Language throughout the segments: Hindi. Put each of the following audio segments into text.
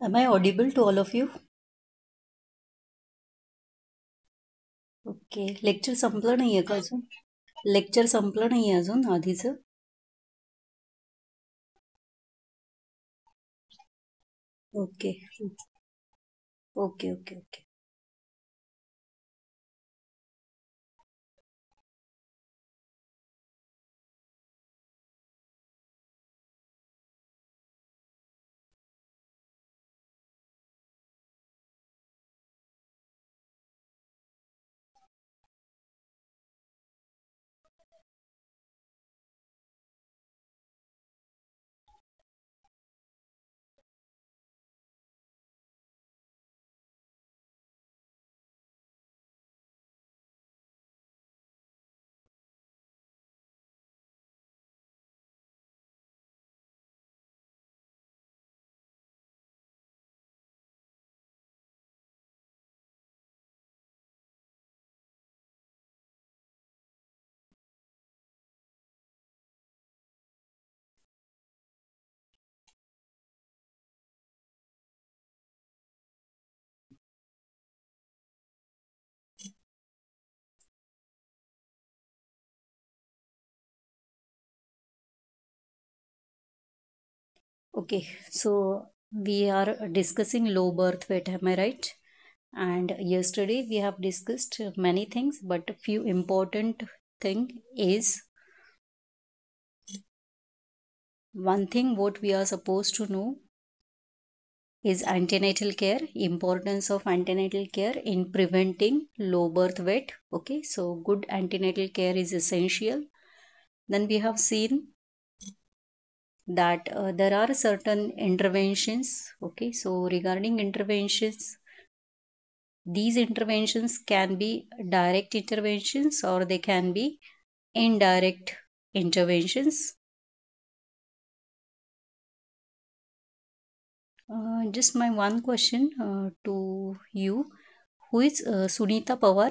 Am I audible to all of you? Okay lecture संपल नहीं है का अजून लेक्चर संपलं नाही आहे अजून आधीचं okay okay okay okay okay so we are discussing low birth weight am i right and yesterday we have discussed many things but few important thing is one thing what we are supposed to know is antenatal care importance of antenatal care in preventing low birth weight okay so good antenatal care is essential then we have seen that uh, there are certain interventions okay so regarding interventions these interventions can be direct interventions or they can be indirect interventions uh, just my one question uh, to you who is uh, sunita pawar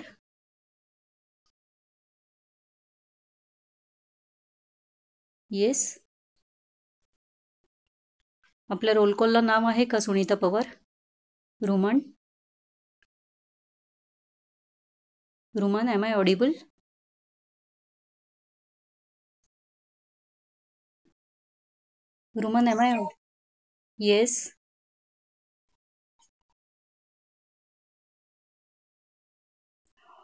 yes आपल्या रोलकॉलला नाव आहे का Sunita Pawar Ruman Ruman am I audible Ruman am I yes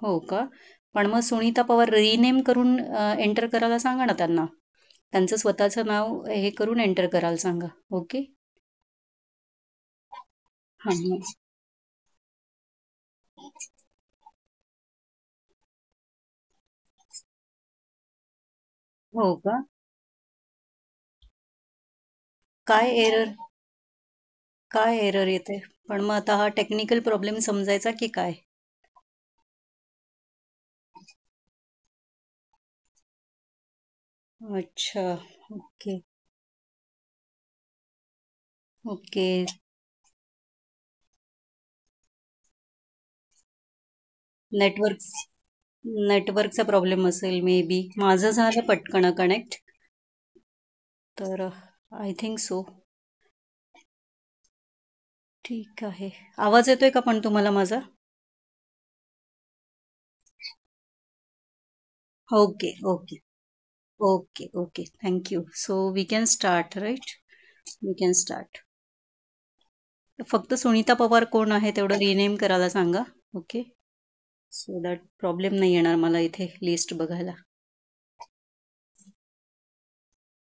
हो का पण मग सुनीता पवार रिनेम करून एंटर करायला सांगा ना त्यांना त्यांचं स्वतःचं नाव हे करून एंटर कराल सांगा ओके हां हो का काय एरर काय एरर येते पण मग आता हा टेक्निकल प्रॉब्लेम समजायचा की काय अच्छा ओके ओके नेटवर्क नेटवर्कचा प्रॉब्लेम असेल मे बी माझं झालं पटकन कनेक्ट तर आय थिंक सो ठीक आहे आवाज येतोय का पण तुम्हाला माझा okay okay okay okay thank you so we can start right we can start फक्त सुनीता पवार कोण आहे तेवढं रिनेम करायला सांगा ओके सो दॅट प्रॉब्लेम नाही येणार मला इथे लिस्ट बघायला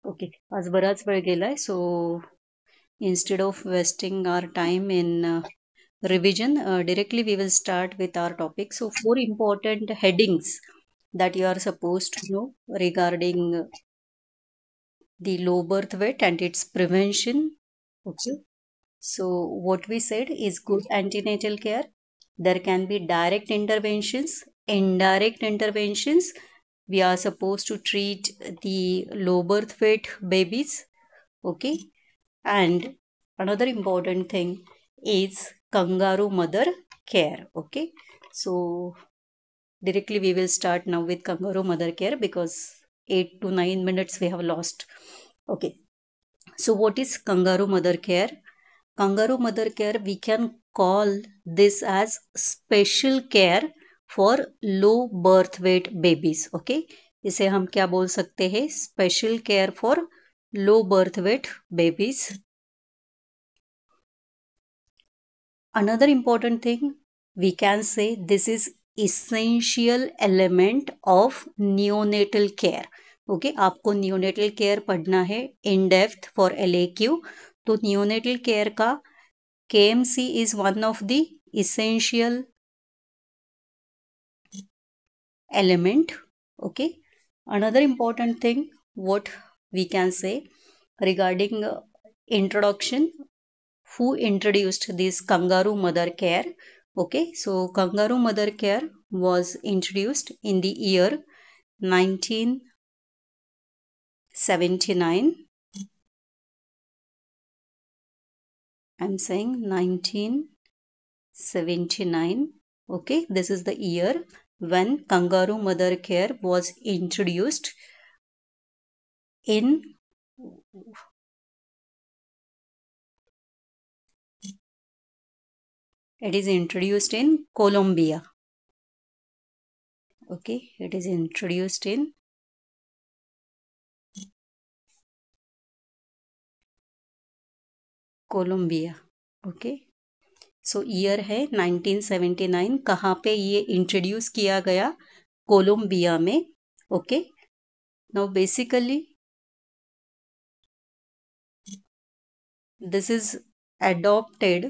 ओके आज बराच वेळ गेलाय so instead of wasting our time in revision directly we will start with our topic so four important headings that you are supposed to know regarding the low birth weight and its prevention. Okay. So, what we said is good antenatal care. There can be direct interventions, indirect interventions. We are supposed to treat the low birth weight babies. Okay. And another important thing is kangaroo mother care. Okay. So, directly we will start now with kangaroo mother care because 8 to 9 minutes we have lost okay so what is kangaroo mother care kangaroo mother care we can call this as special care for low birth weight babies. Okay. इसे हम क्या बोल सकते हैं special care for low birth weight babies another important thing we can say this is essential element of neonatal care okay आपको न्योनेटल केयर पढ़ना है इन डेप्थ फॉर एल तो न्योनेटल केयर का K M C is one of the essential element okay another important thing what we can say regarding introduction who introduced this kangaroo mother care Okay, so kangaroo mother care was introduced in the year 1979. I'm saying 1979. Okay, this is the year when kangaroo mother care was introduced in it is introduced in Colombia okay it is introduced in Colombia okay so year है 1979 कहाँ पे ये इंट्रोड्यूस किया गया कोलम्बिया में okay now basically this is adopted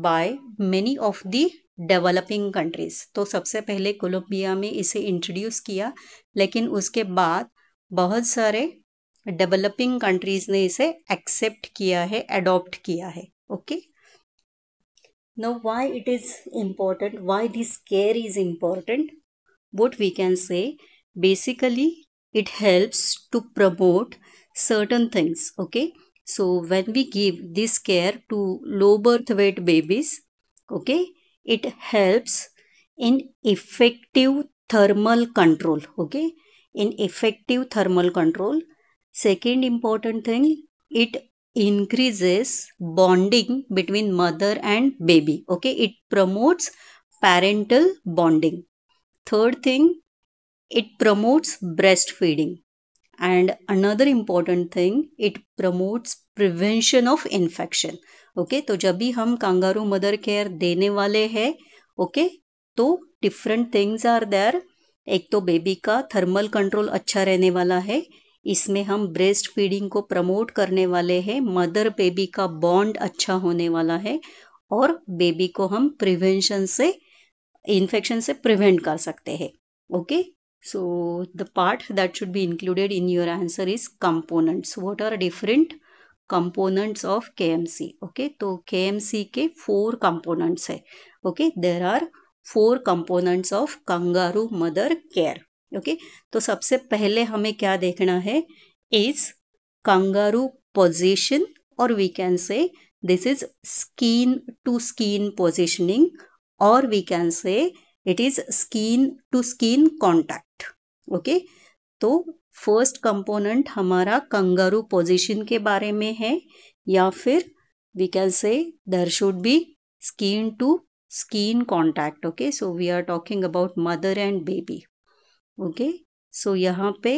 by many of the developing countries तो सबसे पहले कोलंबिया में इसे इंट्रोड्यूस किया लेकिन उसके बाद बहुत सारे डेवलपिंग कंट्रीज़ ने इसे एक्सेप्ट किया है एडॉप्ट किया है okay no why it is important why this care is important what we can say basically it helps to promote certain things okay So when we give this care to low birth weight babies, okay, it helps in effective thermal control, okay, in effective thermal control. Second important thing, it increases bonding between mother and baby, okay, it promotes parental bonding. Third thing, it promotes breastfeeding and another important thing it promotes prevention of infection okay okay, तो जब भी हम कांगारू मदर केयर देने वाले हैं ओके okay, तो डिफरेंट थिंग्स आर देयर एक तो बेबी का थर्मल कंट्रोल अच्छा रहने वाला है इसमें हम ब्रेस्ट फीडिंग को प्रमोट करने वाले हैं मदर बेबी का बॉन्ड अच्छा होने वाला है और बेबी को हम प्रिवेंशन से इन्फेक्शन से प्रिवेंट कर सकते हैं okay So the part that should be included in your answer is components. What are different components of KMC? Okay, so, KMC ke four components hai Okay, there are four components of kangaroo mother care. Okay, तो सबसे पहले हमें क्या देखना है is kangaroo position or we can say this is skin to skin positioning or we can say it is skin to skin contact okay तो फर्स्ट कंपोनेंट हमारा कंगारू पोजीशन के बारे में है या फिर we can say there should be skin to skin contact okay so we are talking about mother and baby okay so यहाँ पे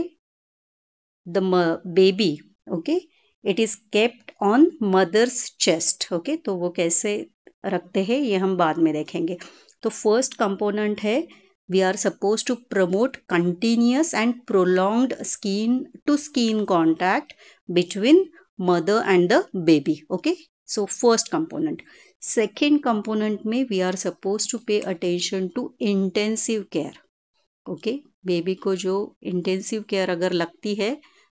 the baby okay it is kept on mother's chest okay तो वो कैसे रखते हैं ये हम बाद में देखेंगे तो फर्स्ट कंपोनेंट है we are supposed to promote continuous and prolonged skin to skin contact between mother and the baby okay so first component second component में we are supposed to pay attention to intensive care okay baby को जो intensive care अगर लगती है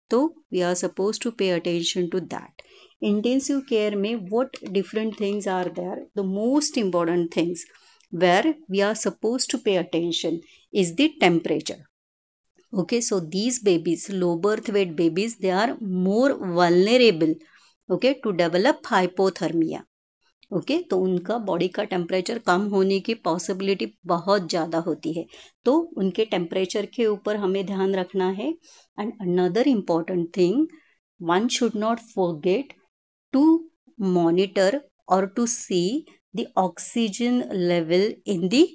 तो we are supposed to pay attention to that intensive care में what different things are there the most important things where we are supposed to pay attention is the temperature okay so these babies low birth weight babies they are more vulnerable okay to develop hypothermia okay okay, तो उनका बॉडी का टेम्परेचर कम होने की पॉसिबिलिटी बहुत ज़्यादा होती है तो उनके टेम्परेचर के ऊपर हमें ध्यान रखना है and another important thing one should not forget to monitor और to see the oxygen level in the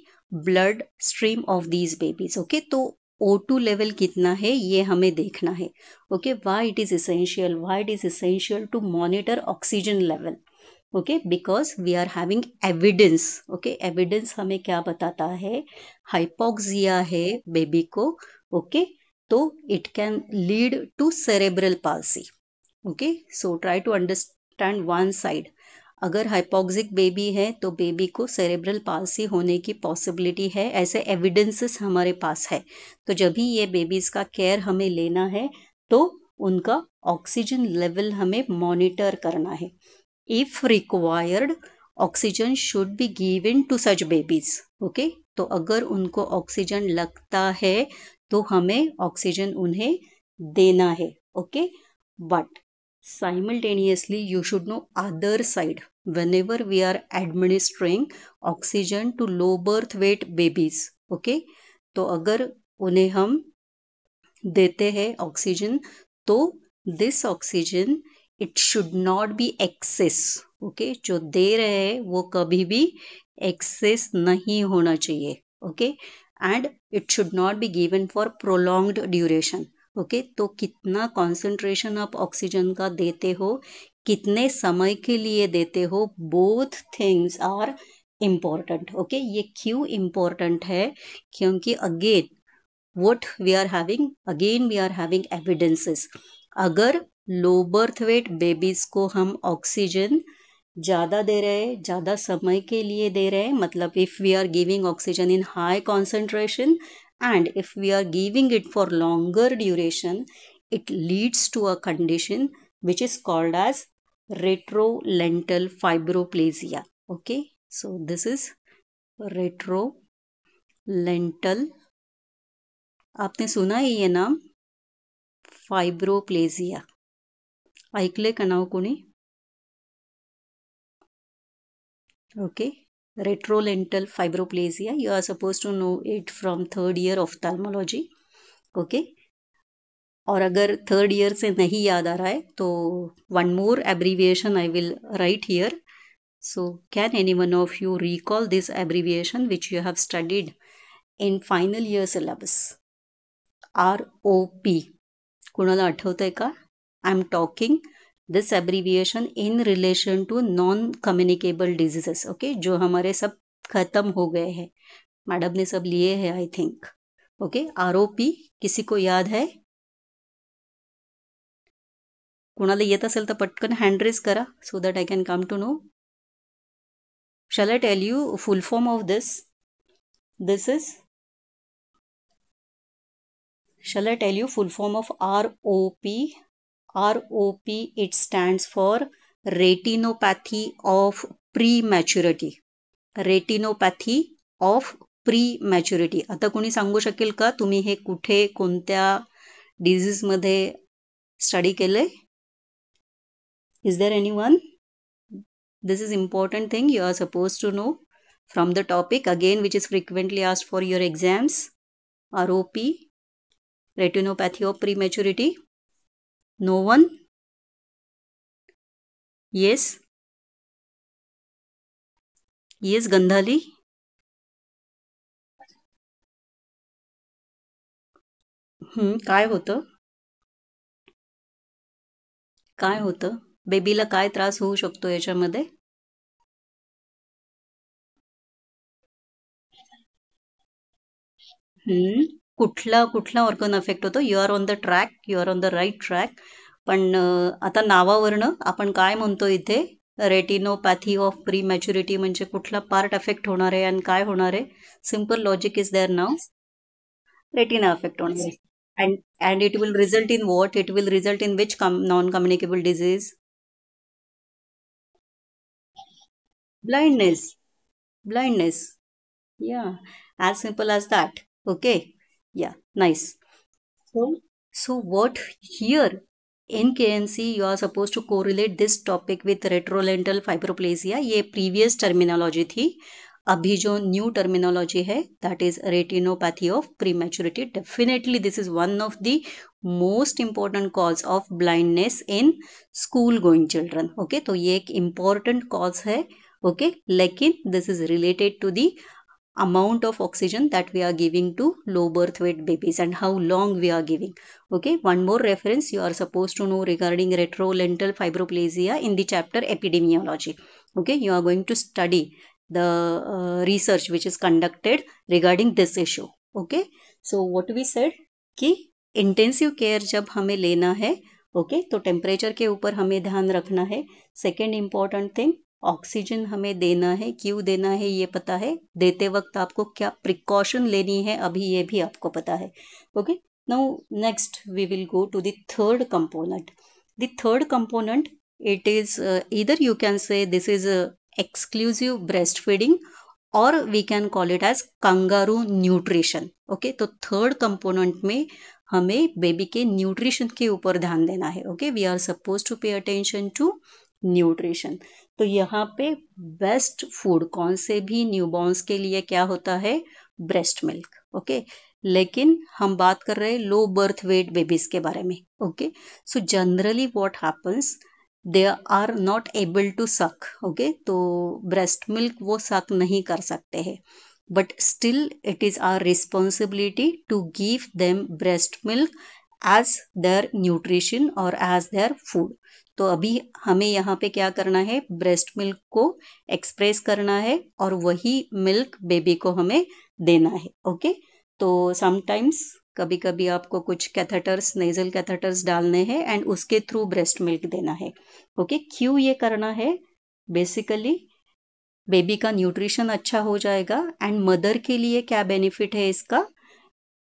blood stream of these babies okay तो ओ टू लेवल कितना है ये हमें देखना है okay why it is essential why it is essential to monitor oxygen level okay because we are having evidence okay evidence हमें क्या बताता है हाइपोक्सिया है बेबी को ओके तो it can lead to cerebral palsy okay so try to understand one side अगर हाइपोक्सिक बेबी है तो बेबी को सेरेब्रल पालसी होने की पॉसिबिलिटी है ऐसे एविडेंसेस हमारे पास है तो जब भी ये बेबीज़ का केयर हमें लेना है तो उनका ऑक्सीजन लेवल हमें मॉनिटर करना है if required oxygen should be given to such babies okay तो अगर उनको ऑक्सीजन लगता है तो हमें ऑक्सीजन उन्हें देना है okay but simultaneously you should know other side whenever we are administering oxygen to low birth weight babies okay तो अगर उन्हें हम देते हैं ऑक्सीजन तो this oxygen it should not be excess okay जो दे रहे हैं वो कभी भी एक्सेस नहीं होना चाहिए okay and it should not be given for prolonged duration okay तो कितना कॉन्सेंट्रेशन आप ऑक्सीजन का देते हो कितने समय के लिए देते हो both things are important okay ये क्यों इम्पॉर्टेंट है क्योंकि again what we are having again we are having evidences अगर लो बर्थ वेट बेबीज को हम ऑक्सीजन ज़्यादा दे रहे हैं ज़्यादा समय के लिए दे रहे हैं मतलब if we are giving oxygen in high concentration and if we are giving it for longer duration it leads to a condition which is called as retrolental fibroplasia okay so this is retrolental आपने सुना है ये नाम फाइब्रोप्लेजिया ऐकले का नाव कोणी okay retrolental fibroplasia you are suppose to know it from third year of ophthalmology okay और अगर थर्ड ईयर से नहीं याद आ रहा है तो one more abbreviation I will write here so can any one of you recall this abbreviation which you have studied in final year syllabus R O P कुणाला आठवतं आहे का I am talking this abbreviation in relation to non communicable diseases okay जो हमारे सब खत्म हो गए हैं मैडम ने सब लिए हैं I think okay R O P किसी को याद है कोणाला येत असेल तर पटकन हँड रेस करा so that I can come to know shall I tell you full form of this this is I tell you full form of R O P R O P it stands for retinopathy of prematurity retinopathy of prematurity आता कोणी सांगू शकेल का तुम्ही हे कुठे कोणत्या डिझीजमध्ये स्टडी केलंय Is there anyone? This is important thing you are supposed to know from the topic again which is frequently asked for your exams. ROP, retinopathy of prematurity. No one? Yes. Yes, Gandhali. Hmm, काय होतं काय होतं बेबीला काय त्रास होऊ शकतो याच्यामध्ये कुठला कुठला ऑर्गन अफेक्ट होतो you are on the track you are on the right track पण आता नावावरनं आपण काय म्हणतो इथे रेटिनोपॅथी ऑफ प्री मॅच्युरिटी म्हणजे कुठला पार्ट अफेक्ट होणार आहे आणि काय होणार आहे सिम्पल लॉजिक इज देअर नाव रेटिना अफेक्ट होणार आहे and and it will result in what it will result in which come non communicable disease blindness blindness yeah as simple as that okay yeah nice so so what here in KNC you are supposed to correlate this topic with retrolental fibroplasia ye previous terminology thi अभी जो न्यू टर्मिनोलॉजी है that is retinopathy of pre prematurity definitely this is one of the most important cause of blindness in school going children okay तो ये एक इम्पॉर्टेंट कॉज है okay lekin this is related to the amount of oxygen that we are giving to low birth weight babies and how long we are giving okay one more reference you are supposed to know regarding retrolental fibroplasia in the chapter epidemiology okay you are going to study the uh, research which is conducted regarding this issue okay so what we said कि इंटेंसिव केयर जब हमें लेना है ओके okay, तो टेम्परेचर के ऊपर हमें ध्यान रखना है सेकेंड इम्पॉर्टेंट थिंग ऑक्सीजन हमें देना है क्यों देना है ये पता है देते वक्त आपको क्या प्रिकॉशन लेनी है अभी ये भी आपको पता है okay now next we will go to third component the third component it is इधर you can say this is exclusive breast feeding और we can call it as kangaroo nutrition okay तो थर्ड कंपोनेंट में हमें बेबी के न्यूट्रिशन के ऊपर ध्यान देना है okay we are suppose to pay attention to nutrition तो यहाँ पे बेस्ट फूड कौन से भी न्यूबॉर्न्स के लिए क्या होता है ब्रेस्ट मिल्क ओके लेकिन हम बात कर रहे हैं लो बर्थ वेट बेबीज के बारे में okay so generally what happens they are not able to suck okay तो ब्रेस्ट मिल्क वो सक नहीं कर सकते हैं but still it is our responsibility to give them breast milk as their nutrition और एज देयर फूड तो अभी हमें यहाँ पे क्या करना है ब्रेस्ट मिल्क को एक्सप्रेस करना है और वही मिल्क बेबी को हमें देना है ओके तो समटाइम्स कभी कभी आपको कुछ कैथेटर्स नेजल कैथेटर्स डालने हैं एंड उसके थ्रू ब्रेस्ट मिल्क देना है ओके क्यों ये करना है बेसिकली बेबी का न्यूट्रिशन अच्छा हो जाएगा एंड मदर के लिए क्या बेनिफिट है इसका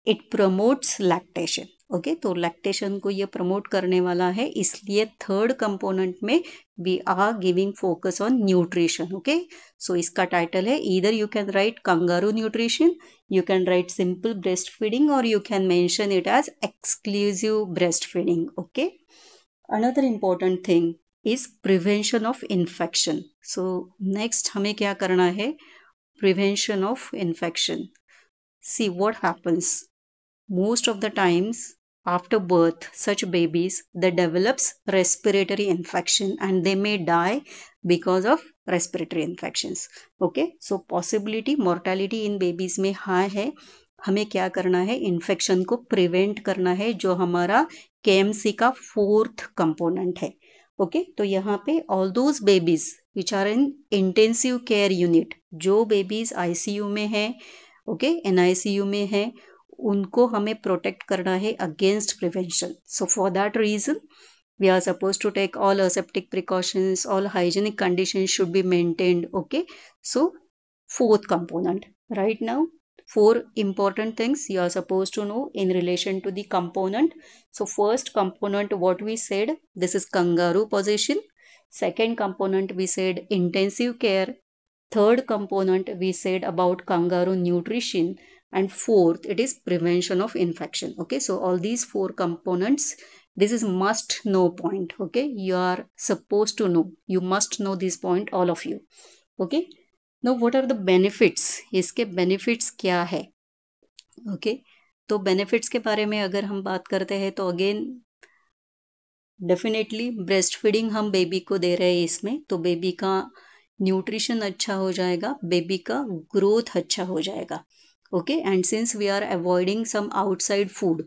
इट प्रमोट्स लैक्टेशन ओके तो लैक्टेशन को ये प्रमोट करने वाला है इसलिए थर्ड कंपोनेंट में we are giving focus on nutrition okay so इसका टाइटल है इधर you can write kangaroo nutrition you can write simple breast feeding और you can mention it as exclusive breast feeding okay another important thing is prevention of infection so next हमें क्या करना है prevention of infection see what happens most of the times after birth, such babies, they develops respiratory infection and they may die because of respiratory infections. Okay, so possibility mortality in babies may high hai हमें क्या करना है इन्फेक्शन को प्रिवेंट करना है जो हमारा के का फोर्थ कंपोनेंट है ओके okay? तो यहाँ पे all those babies which are in intensive care unit जो बेबीज आईसीयू में है ओके okay? एनआईसीयू में है उनको हमें प्रोटेक्ट करना है against prevention so for that reason we are suppose to take all aseptic precautions all hygienic condition should be maintained okay so fourth component right now four important things you are suppose to know in relation to the component so first component what we said this is kangaroo position second component we said intensive care third component we said about kangaroo nutrition and fourth it is prevention of infection okay so all these four components this is must know point okay you are supposed to know you must know this point all of you okay now what are the benefits iske benefits kya hai okay to benefits ke bare mein agar hum baat karte hai to again definitely breast feeding हम बेबी को दे रहे हैं इसमें तो बेबी का न्यूट्रिशन अच्छा हो जाएगा बेबी का ग्रोथ अच्छा हो जाएगा okay and since we are avoiding some outside food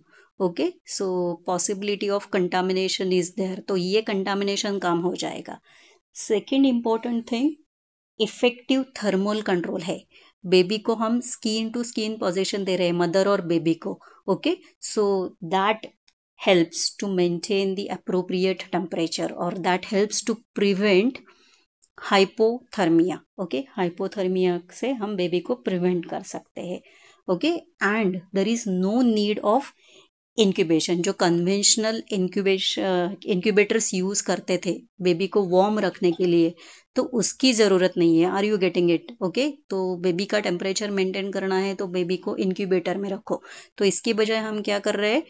okay so possibility of contamination is there तो ये कंटामिनेशन कम हो जाएगा second important thing effective thermal control है बेबी को हम स्किन टू स्किन पोजीशन दे रहे हैं मदर और बेबी को okay so that helps to maintain the appropriate temperature or that helps to prevent hypothermia okay hypothermia से हम बेबी को प्रिवेंट कर सकते हैं okay and there is no need of incubation जो कन्वेंशनल इंक्यूबेश इंक्यूबेटर्स यूज़ करते थे बेबी को वार्म रखने के लिए तो उसकी ज़रूरत नहीं है are you getting it okay तो बेबी का टेम्परेचर मेंटेन करना है तो बेबी को इंक्यूबेटर में रखो तो इसकी बजाय हम क्या कर रहे हैं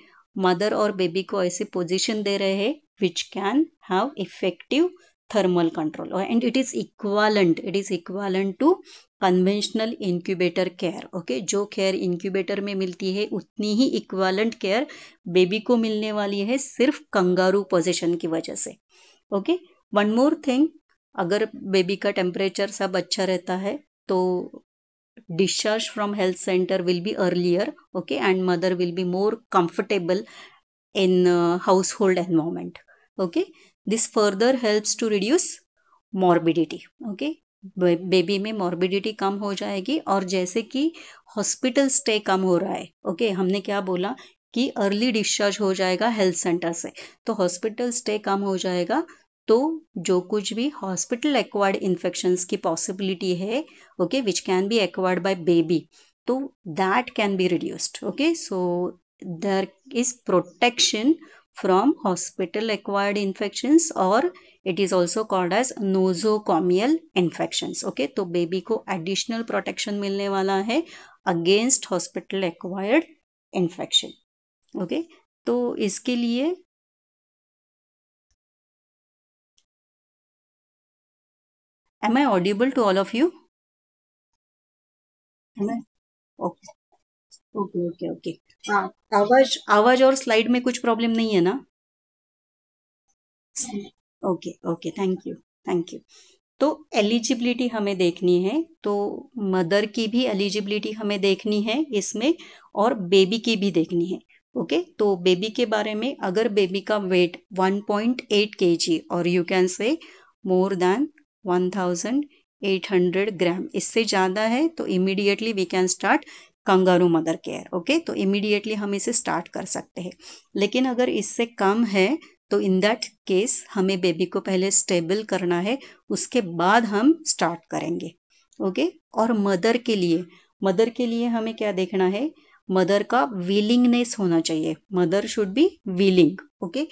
मदर और बेबी को ऐसे पोजिशन दे रहे हैं which can have effective thermal control and it is equivalent it is equivalent to conventional incubator care okay जो केयर इंक्यूबेटर में मिलती है उतनी ही इक्वालेंट केयर बेबी को मिलने वाली है सिर्फ कंगारू पोजिशन की वजह से ओके वन मोर थिंग अगर बेबी का टेम्परेचर सब अच्छा रहता है तो discharge from health centre will be earlier okay and mother will be more comfortable in household environment okay this further helps to reduce morbidity okay baby में मॉर्बिडिटी कम हो जाएगी और जैसे कि हॉस्पिटल स्टे कम हो रहा है ओके okay, हमने क्या बोला कि अर्ली डिस्चार्ज हो जाएगा हेल्थ सेंटर से तो हॉस्पिटल स्टे कम हो जाएगा तो जो कुछ भी हॉस्पिटल एक्वायर्ड इन्फेक्शंस की पॉसिबिलिटी है okay which can be acquired by baby तो that can be reduced okay so there is protection from hospital acquired infections or it is also called as nosocomial infections okay तो baby ko additional protection milne wala hai against hospital acquired infection okay तो iske liye am I audible to all of you am I okay okay okay okay हाँ, आवाज आवाज और स्लाइड में कुछ प्रॉब्लम नहीं है ना okay okay thank you thank you तो एलिजिबिलिटी हमें देखनी है तो मदर की भी एलिजिबिलिटी हमें देखनी है इसमें और बेबी की भी देखनी है ओके okay? तो बेबी के बारे में अगर बेबी का वेट 1.8 पॉइंट एट और you can say more than 1800 gram इससे ज़्यादा है तो immediately we can start kangaroo mother care okay तो इमिडिएटली हम इसे स्टार्ट कर सकते हैं लेकिन अगर इससे कम है तो इन दैट केस हमें बेबी को पहले स्टेबल करना है उसके बाद हम स्टार्ट करेंगे ओके okay? और मदर के लिए मदर के लिए हमें क्या देखना है मदर का विलिंगनेस होना चाहिए mother should be willing okay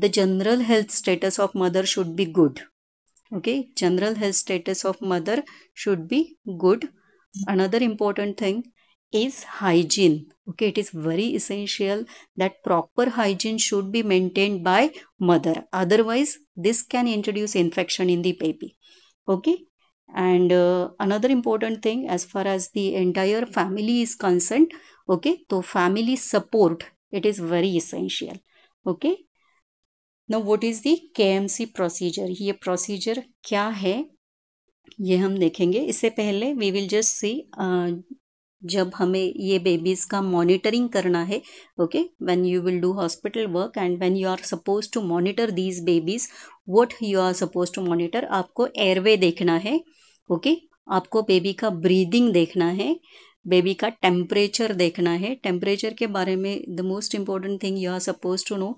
the general health status of mother should be good okay general health status of mother should be good another important thing is hygiene okay it is very essential that proper hygiene should be maintained by mother otherwise this can introduce infection in the baby okay and uh, another important thing as far as the entire family is concerned okay so family support it is very essential okay now what is the kmc procedure Here procedure क्या है ये हम देखेंगे see. Uh, जब हमें ये बेबीज़ का मॉनिटरिंग करना है okay when you will do hospital work and when you are suppose to monitor these babies what you are suppose to monitor आपको एयरवे देखना है ओके okay? आपको बेबी का ब्रीदिंग देखना है बेबी का टेम्परेचर देखना है टेम्परेचर के बारे में the most important thing you are suppose to know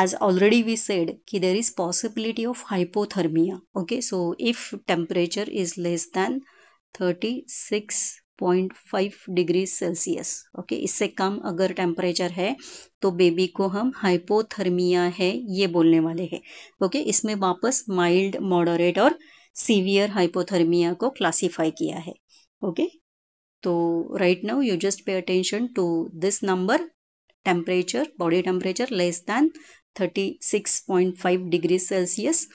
as already we said कि there is possibility of hypothermia okay so if temperature is less than thirty six 0.5 degree Celsius okay इससे कम अगर टेम्परेचर है तो बेबी को हम हाइपोथर्मिया है ये बोलने वाले हैं ओके इसमें वापस माइल्ड मॉडरेट और सीवियर हाइपोथर्मिया को क्लासीफाई किया है ओके तो right now you just pay attention to this number less body thirty six point 36.5 degree Celsius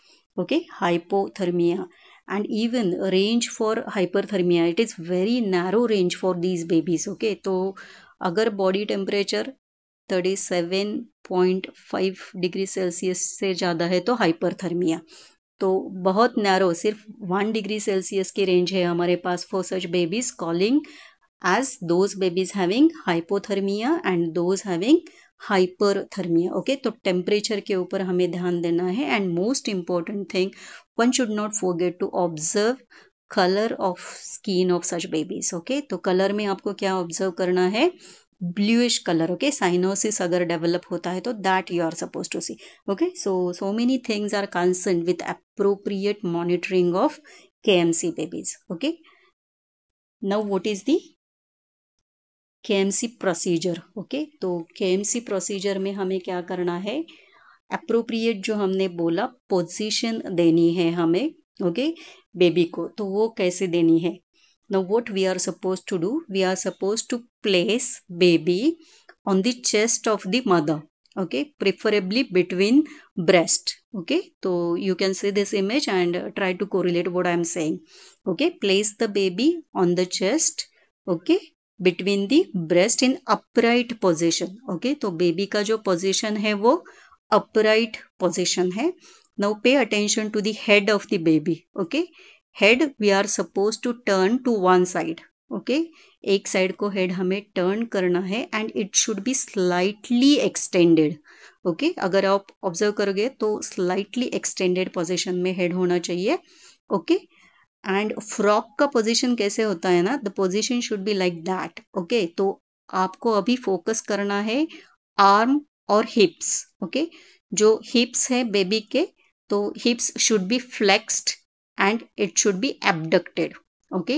okay hypothermia and even range for hyperthermia it is very narrow range for these babies okay तो अगर बॉडी टेम्परेचर 37.5 डिग्री सेल्सियस से ज़्यादा है तो hyperthermia तो बहुत नैरो सिर्फ वन डिग्री सेल्सियस की रेंज है हमारे पास for such babies calling as those babies having hypothermia and those having hyperthermia okay तो टेम्परेचर के ऊपर हमें ध्यान देना है and most important thing should not forget to observe colour of skin of such babies okay तो कलर में आपको क्या ऑब्जर्व करना है ब्लूइश कलर ओके साइनोसिस अगर डेवलप होता है तो that you are suppose to see okay so so many things are concern with appropriate monitoring of K M C babies okay now what is the K M C procedure okay तो के एम सी प्रोसीजर में हमें क्या करना है अप्रोप्रिएट जो हमने बोला पोजिशन देनी है हमें ओके बेबी को तो वो कैसे देनी है know what we are suppose to do we are suppose to place baby on the chest of the mother okay preferably between breast okay तो you can see this image and try to correlate what I am saying okay place the baby on the chest okay between the breast in upright position okay तो बेबी का जो पोजिशन है वो अपराइट पोजिशन है now pay attention to the head of the baby okay head we are suppose to turn to one side okay एक साइड को हेड हमें टर्न करना है and it should be slightly extended okay अगर आप ऑब्जर्व करोगे तो स्लाइटली एक्सटेंडेड पोजिशन में हेड होना चाहिए ओके एंड फ्रॉक का पोजिशन कैसे होता है ना the position should be like that okay तो आपको अभी फोकस करना है आर्म और हिप्स ओके जो हिप्स है बेबी के तो hips should be flexed and it should be abducted okay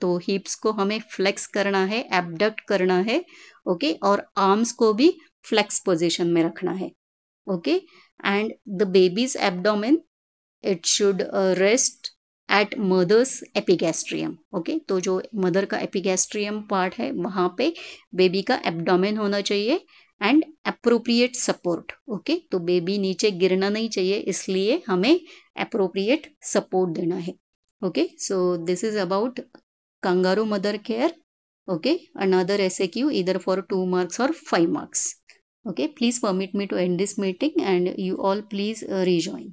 तो हिप्स को हमें फ्लेक्स करना है एबडक्ट करना है ओके okay? और आर्म्स को भी फ्लेक्स पोजिशन में रखना है okay and the baby's abdomen it should rest at mother's epigastrium okay तो जो मदर का एपिगेस्ट्रियम पार्ट है वहाँ पे बेबी का एबडोमिन होना चाहिए एंड अप्रोप्रिएट सपोर्ट ओके तो बेबी नीचे गिरना नहीं चाहिए इसलिए हमें अप्रोप्रिएट सपोर्ट देना है okay so this is about kangaroo mother care okay another S A Q इधर फॉर टू मार्क्स और five marks okay please permit me to end this meeting and you all please rejoin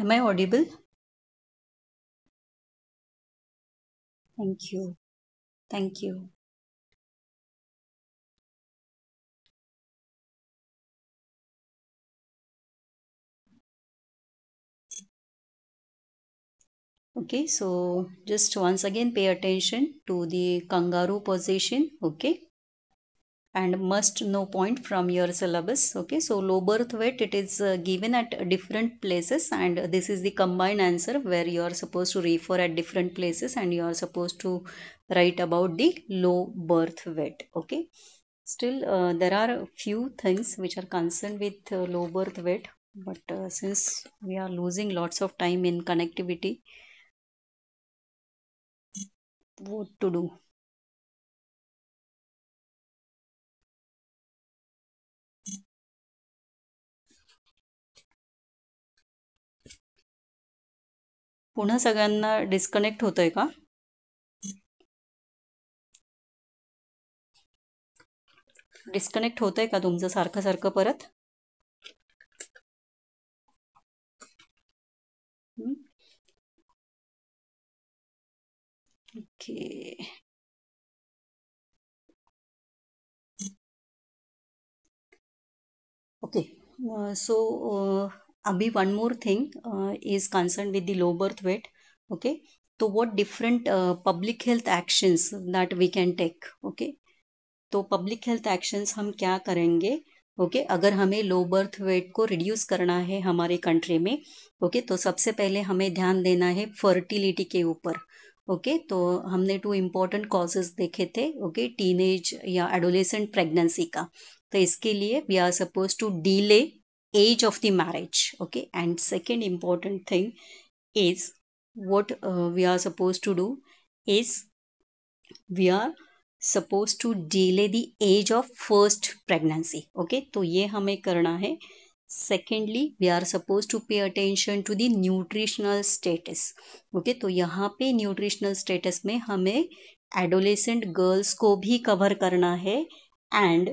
Am I audible? Thank you. Thank you. Okay, so just once again pay attention to the kangaroo position. Okay and must know point from your syllabus okay so low birth weight it is uh, given at different places and this is the combined answer where you are supposed to refer at different places and you are supposed to write about the low birth weight okay still uh, there are few things which are concerned with uh, low birth weight but uh, since we are losing lots of time in connectivity what to do पुन्हा सगळ्यांना डिस्कनेक्ट होतंय का डिस्कनेक्ट होतंय का तुमचं सारखं सारखं परत ओके ओके सो अभी one more thing is concern with the low birth weight okay तो what different public health actions that we can take okay तो पब्लिक हेल्थ एक्शंस हम क्या करेंगे ओके okay, अगर हमें लो बर्थ वेट को रिड्यूस करना है हमारे कंट्री में ओके okay, तो सबसे पहले हमें ध्यान देना है फर्टिलिटी के ऊपर ओके okay, तो हमने टू इम्पॉर्टेंट कॉजेज देखे थे ओके टीनेज या एडोलेसेंट प्रेगनेंसी का तो इसके लिए we are suppose to delay age of the marriage okay and second important thing is what uh, we are supposed to do is we are supposed to delay the age of first pregnancy okay तो ये हमें करना है secondly we are suppose to pay attention to the nutritional status okay तो यहाँ पे न्यूट्रिशनल स्टेटस में हमें एडोलेसेंट गर्ल्स को भी कवर करना है and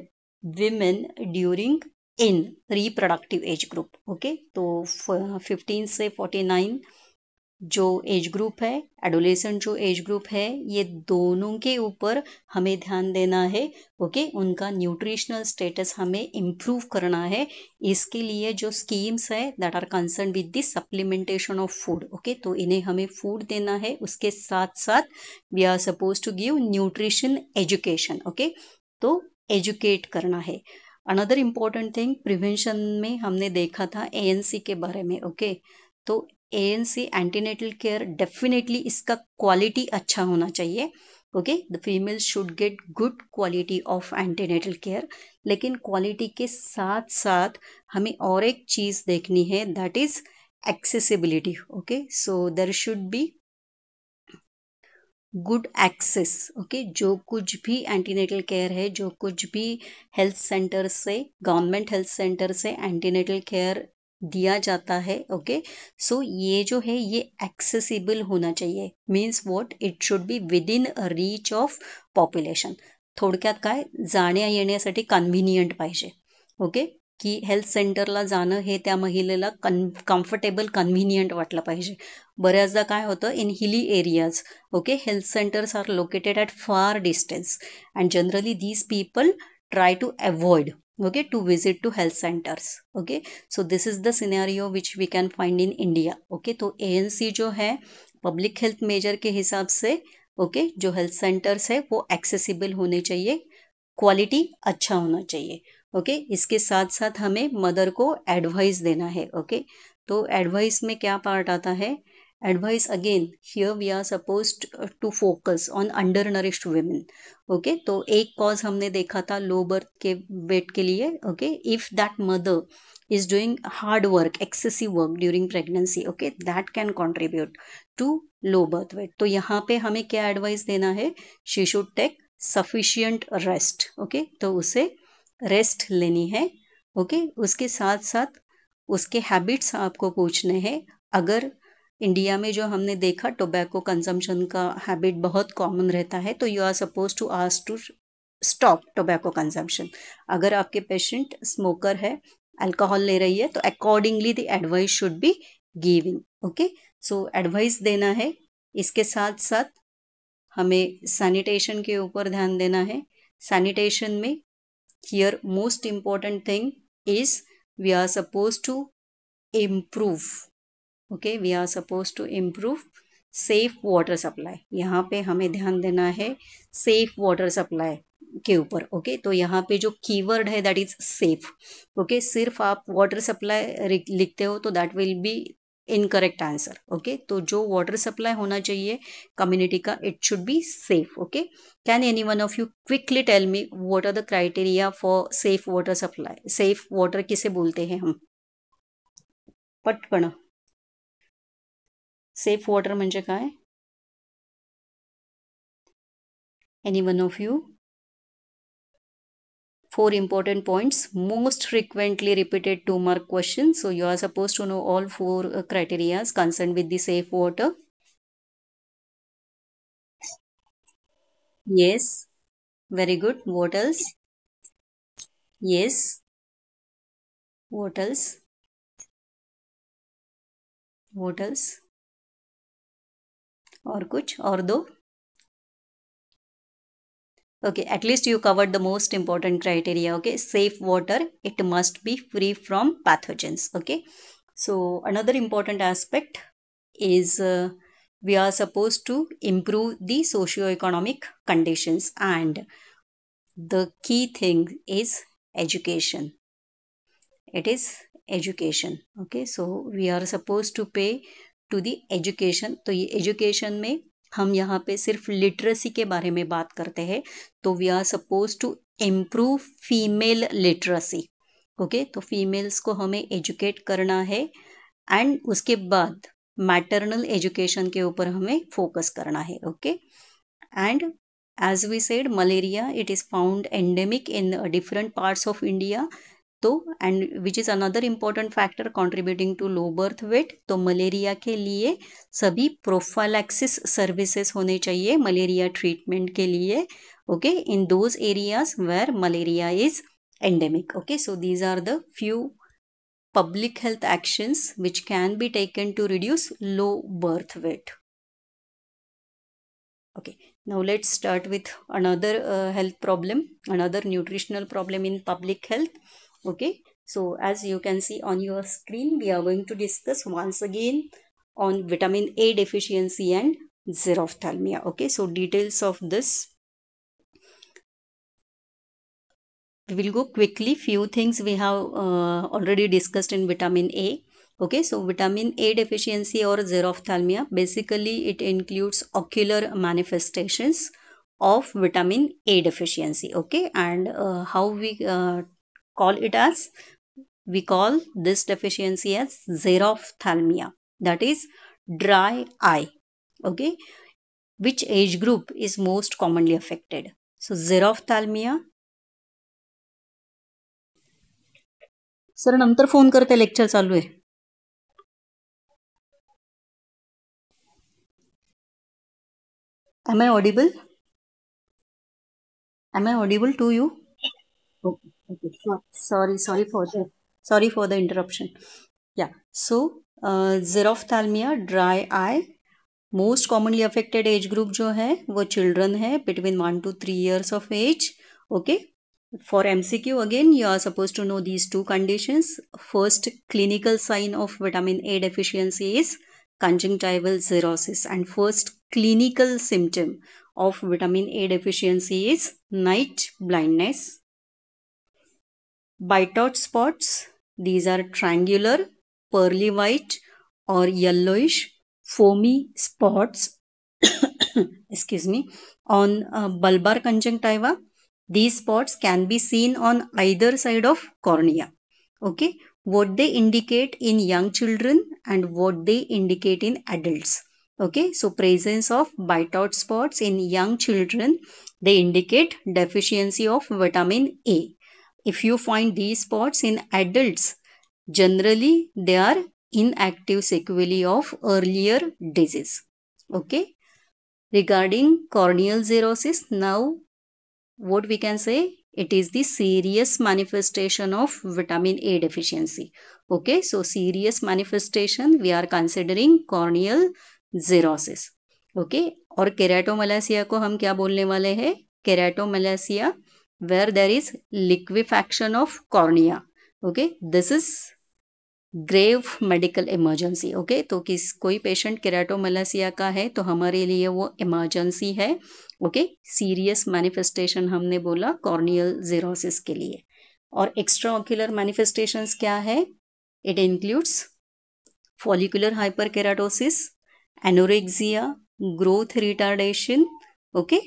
women during in reproductive age group okay तो फिफ्टीन से फोर्टी नाइन जो एज ग्रुप है एडोलेसेंट जो एज ग्रुप है ये दोनों के ऊपर हमें ध्यान देना है ओके उनका न्यूट्रिशनल स्टेटस हमें इम्प्रूव करना है इसके लिए जो स्कीम्स है that are concern with the supplementation of food okay तो इन्हें हमें फूड देना है उसके साथ साथ we are suppose to give nutrition education okay तो एजुकेट करना है अनदर इम्पॉर्टेंट थिंग प्रिवेंशन में हमने देखा था ए के बारे में ओके okay? तो सी एंटीनेटल केयर डेफिनेटली इसका क्वालिटी अच्छा होना चाहिए okay the female should get good quality of antenatal care लेकिन क्वालिटी के साथ साथ हमें और एक चीज़ देखनी है that is accessibility okay so there should be good access okay जो कुछ भी एंटीनेटल केयर है जो कुछ भी हेल्थ सेंटर से गवर्नमेंट हेल्थ सेंटर से एंटीनेटल केयर दिया जाता है ओके okay? सो so, ये जो है ये एक्सेसिबल होना चाहिए means what it should be within reach of population थोडक्यात काय जाण्या येण्यासाठी कन्व्हिनियंट पाहिजे ओके okay? की हेल्थ सेंटरला जाणं हे त्या महिलेला कन कम्फर्टेबल कन्व्हिनियंट वाटलं पाहिजे बऱ्याचदा काय होतं in hilly areas okay health centres are located at far distance and generally these people try to avoid okay to visit to health centres okay so this is the scenario which we can find in India okay तो ए एन सी जो है पब्लिक हेल्थ मेजर के हिसाब से ओके okay, जो हेल्थ सेंटर्स है वो एक्सेसिबल होने चाहिए क्वालिटी अच्छा होना चाहिए ओके इसके साथ साथ हमें मदर को एडवाइस देना है ओके तो एडवाइस में क्या पार्ट आता है advice again here we are suppose to focus on undernourished women okay तो एक कॉज हमने देखा था लो बर्थ के वेट के लिए okay if that mother is doing hard work excessive work during pregnancy okay that can contribute to low birth weight तो यहाँ पे हमें क्या एडवाइस देना है she should take sufficient rest okay तो उसे रेस्ट लेनी है ओके उसके साथ साथ उसके हैबिट्स आपको पूछने हैं अगर इंडिया में जो हमने देखा टोबैको कंजम्पशन का हैबिट बहुत कॉमन रहता है तो you are suppose to ask to stop tobacco consumption अगर आपके पेशेंट स्मोकर है अल्कोहल ले रही है तो accordingly the advice should be giving okay so advice देना है इसके साथ साथ हमें सैनिटेशन के ऊपर ध्यान देना है सैनिटेशन में here most important thing is we are supposed to improve okay we are supposed to improve safe water supply यहाँ पे हमें ध्यान देना है safe water supply के ऊपर ओके okay? तो यहाँ पे जो कीवर्ड है दैट इज सेफ ओके सिर्फ आप वाटर सप्लाई लिखते हो तो that will be incorrect answer okay तो जो वाटर सप्लाई होना चाहिए कम्युनिटी का it should be safe okay can any one of you quickly tell me what are the criteria for safe water supply safe water किसे बोलते हैं हम पटपण सेफ वॉटर मे का any one of you four important points most frequently repeated two mark questions so you are supposed to know all four uh, criteria concerned with the safe water yes very good what else yes what else what else Or, कुछ और दो okay at least you covered the most important criteria okay safe water it must be free from pathogens okay so another important aspect is uh, we are supposed to improve the socio-economic conditions and the key thing is education it is education okay so we are supposed to pay to the education So, ये education may हम यहाँ पे सिर्फ लिटरेसी के बारे में बात करते हैं तो we are suppose to improve female literacy okay तो फीमेल्स को हमें एजुकेट करना है एंड उसके बाद मैटरनल एजुकेशन के ऊपर हमें फोकस करना है okay and as we said malaria it is found endemic in different parts of India तो and which is another important factor contributing to low birth weight तो मलेरिया के लिए सभी प्रोफाइलैक्सिस सर्विसेस होने चाहिए मलेरिया ट्रीटमेंट के लिए okay in those areas where malaria is endemic okay so these are the few public health actions which can be taken to reduce low birth weight okay now let's start with another health problem another nutritional problem in public health okay so as you can see on your screen we are going to discuss once again on vitamin a deficiency and xerophthalmia okay so details of this we will go quickly few things we have uh, already discussed in vitamin a okay so vitamin a deficiency or xerophthalmia basically it includes ocular manifestations of vitamin a deficiency okay and uh, how we uh, call it as we call this deficiency as xerophthalmia that is dry eye okay which age group is most commonly affected so xerophthalmia sir नंतर फोन करते लेक्चर चालू आहे am i audible am i audible to you okay okay sure sorry sorry for the sorry for the interruption yeah so uh, xerophthalmia dry eye most commonly affected age group जो है वो चिल्ड्रन है between one two three years of age okay for M C Q again you are suppose to know these two conditions first clinical sign of vitamin A deficiency is conjunctival xerosis and first clinical symptom of vitamin A deficiency is night blindness Bite out spots. These are triangular, pearly white or yellowish foamy spots excuse me on uh, bulbar conjunctiva. These spots can be seen on either side of cornea. Okay. What they indicate in young children and what they indicate in adults. Okay. So presence of bite out spots in young children, they indicate deficiency of vitamin A. If you find these spots in adults, generally they are inactive sequelae of earlier disease. Okay. Regarding corneal xerosis, now what we can say? It is the serious manifestation of vitamin A deficiency. Okay, so serious manifestation we are considering corneal xerosis. okay? और केराटोमलासिया को हम क्या बोलने वाले हैं keratomalacia where there is liquefaction of cornea okay this is grave medical emergency okay तो किस कोई पेशेंट केराटोमलासिया का है तो हमारे लिए वो इमरजेंसी है ओके सीरियस मैनिफेस्टेशन हमने बोला कॉर्नियल जीरोसिस के लिए और एक्स्ट्रा ऑक्यूलर मैनिफेस्टेशंस क्या है it includes follicular hyperkeratosis anorexia growth retardation okay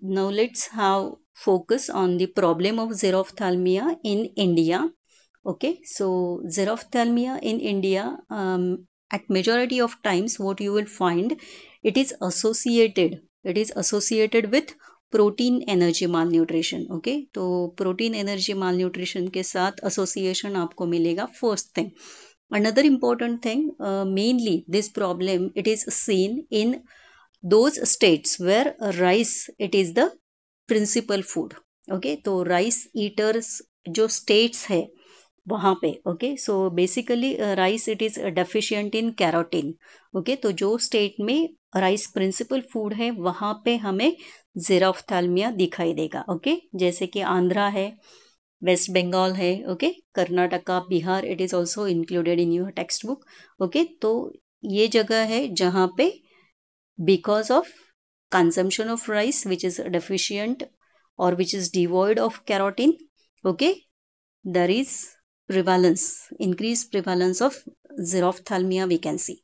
Now let's have focus on the problem of xerophthalmia in India. Okay, so xerophthalmia in India, um, at majority of times what you will find, it is associated, it is associated with protein energy malnutrition okay तो प्रोटीन एनर्जी माल न्यूट्रिशन के साथ एसोसिएशन आपको मिलेगा first thing another important thing mainly this problem it is seen in those states where rice it is the principal food okay तो rice eaters जो states है वहाँ पे okay so basically rice it is deficient in carotene okay तो जो स्टेट में राइस प्रिंसिपल फूड है वहाँ पे हमें जेराफ्थालमिया दिखाई देगा ओके जैसे कि आंध्रा है वेस्ट बंगाल है okay Karnataka Bihar it is also included in your textbook okay तो ये जगह है जहाँ पे because of consumption of rice which is deficient or which is devoid of carotene okay there is prevalence increased prevalence of xerophthalmia we can see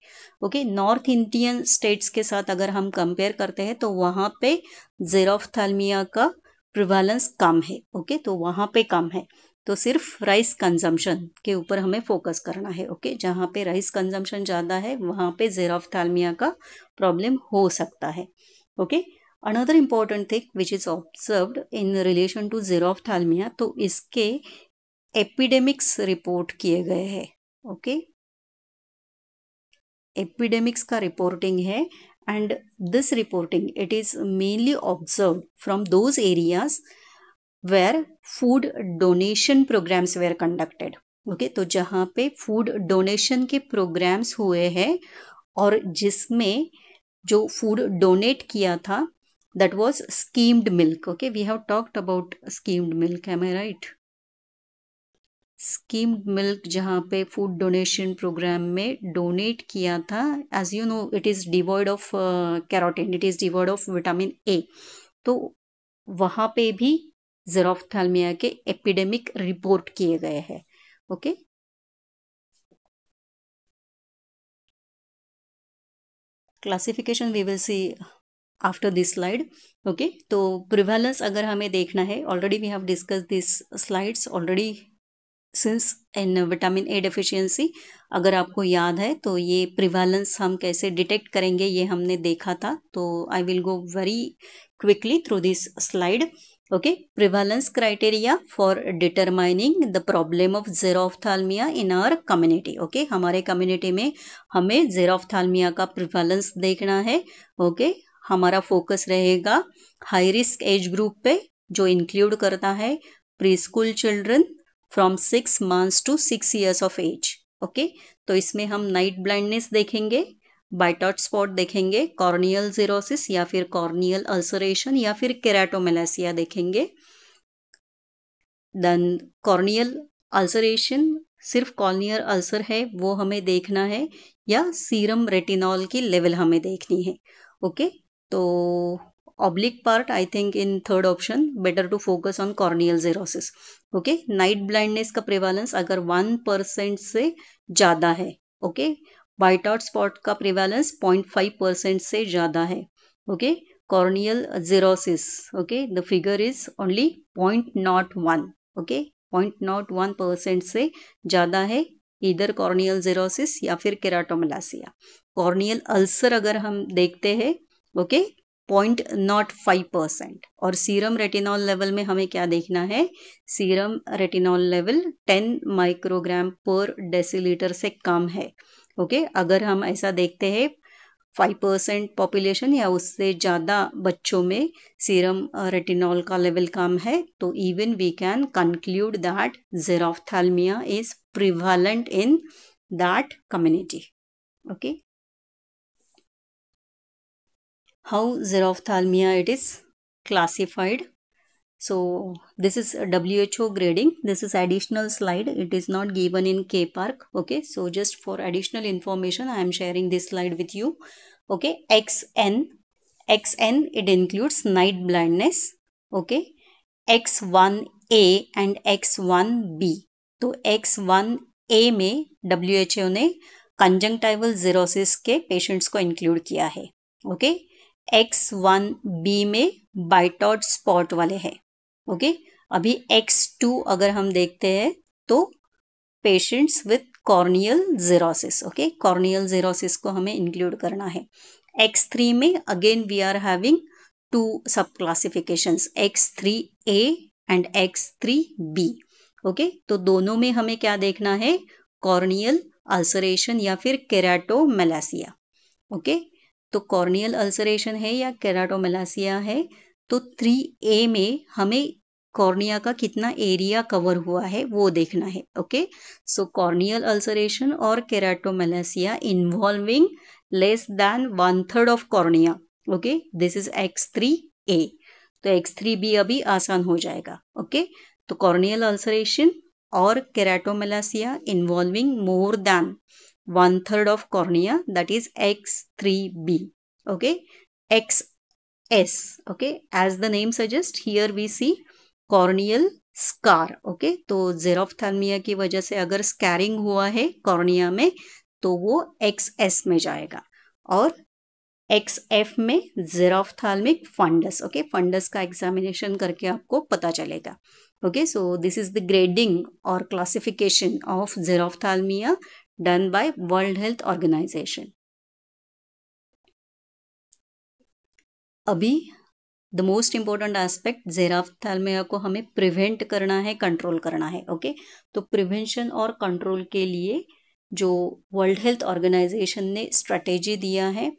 okay north Indian states के साथ अगर हम कंपेयर करते हैं तो वहाँ पे जीरोफ्थालमिया का प्रिवालेंस कम है ओके okay? तो वहाँ पे कम है तो सिर्फ राइस कंजम्पशन के ऊपर हमें फोकस करना है ओके जहाँ पे राइस कंजम्पशन ज़्यादा है वहाँ पे थालमिया का प्रॉब्लम हो सकता है okay another important thing which is observed in relation to xerophthalmia तो इसके एपिडेमिक्स रिपोर्ट किए गए हैं ओके एपिडेमिक्स का रिपोर्टिंग है and this reporting it is mainly observe from those areas where food donation programmes were conducted okay तो जहाँ पे फूड डोनेशन के प्रोग्राम्स हुए हैं और जिसमें जो फूड डोनेट किया था that was skimmed milk okay we have talked about skimmed milk है मैं राइट स्कीम्ड मिल्क जहाँ पे फूड डोनेशन प्रोग्राम में डोनेट किया था as you know it is devoid of carotene it is devoid of vitamin A तो वहाँ पे भी जेरोफ्थालमिया के एपिडेमिक रिपोर्ट किए गए हैं okay classification we will see after this slide okay तो प्रिवेलेंस अगर हमें देखना है already we have discuss this slides already since in vitamin A deficiency अगर आपको याद है तो ये प्रिवेलेंस हम कैसे डिटेक्ट करेंगे ये हमने देखा था तो I will go very quickly through this slide Okay, prevalence criteria for determining the problem of xerophthalmia in our community. Okay, हमारे community में हमें xerophthalmia का prevalence देखना है Okay, हमारा focus रहेगा high risk age group पे जो include करता है preschool children from six months to six years of age. Okay, तो इसमें हम night blindness देखेंगे बाइटॉट स्पॉट देखेंगे कॉर्नियल जीरोसिस या फिर कॉर्नियल अल्सरेशन या फिर केराटोमेलासिया देखेंगे देन कॉर्नियल अल्सरेशन सिर्फ कॉर्नियल अल्सर है वो हमें देखना है या सीरम रेटिनॉल की लेवल हमें देखनी है ओके तो oblique part I think in third option better to focus on corneal xerosis okay night blindness का प्रिवालेंस अगर वन परसेंट से ज़्यादा है okay okay? White out spot का प्रिवेलेंस 0.5 परसेंट से ज़्यादा है okay corneal xerosis okay the figure is only point not one okay point not one percent से ज़्यादा है इधर कॉर्नियल जेरोसिस या फिर केराटोमलासिया कॉर्नियल अल्सर अगर हम देखते हैं okay point not five percent और सीरम रेटिनॉल लेवल में हमें क्या देखना है serum retinol level ten microgram per decilitre से कम है ओके okay? अगर हम ऐसा देखते हैं फाइव परसेंट पॉपुलेशन या उससे ज़्यादा बच्चों में सीरम रेटिनॉल का लेवल कम है तो even we can conclude that xerophthalmia is prevalent in that community okay how xerophthalmia it is classified So this is WHO grading. This is additional slide. It is not given in K-Park. Okay. So just for additional information, I am sharing this slide with you. Okay. XN. XN, it includes night blindness. Okay. X1A and X1B. तो X1A में WHO ne conjunctival xerosis ke patients ko include kiya hai okay? X1B में bitot spot wale hai okay अभी एक्स टू अगर हम देखते हैं तो patients with corneal xerosis okay corneal xerosis को हमें इंक्लूड करना है एक्स थ्री में again we are having two sub classification X three A and X three B okay तो दोनों में हमें क्या देखना है कॉर्नियल अल्सरेशन या फिर मेलासिया ओके okay? तो कॉर्नियल अल्सरेशन है या केराटोमेलासिया है तो थ्री ए में हमें कॉर्निया का कितना एरिया कवर हुआ है वो देखना है ओके सो कॉर्नियल अल्सरेशन और keratomalacia involving less than one third of cornea okay this is X three A तो एक्स थ्री बी अभी आसान हो जाएगा ओके okay? तो कॉर्नियल अल्सरेशन और keratomalacia involving more than one third of cornea that is X three B okay X S. Okay, as the name suggests, here we see corneal scar okay तो जेरोफ्थालमिया की वजह से अगर स्कैरिंग हुआ है कॉर्निया में तो वो एक्स एस में जाएगा और एक्स एफ में जेरोफ्थालमिक फंडस ओके फंडस का एग्जामिनेशन करके आपको पता चलेगा okay so this is the grading और classification of xerophthalmia done by World Health Organization अभी the most important aspect xerophthalmia को हमें प्रिवेंट करना है कंट्रोल करना है ओके तो प्रिवेंशन और कंट्रोल के लिए जो वर्ल्ड हेल्थ ऑर्गेनाइजेशन ने स्ट्रेटेजी दिया है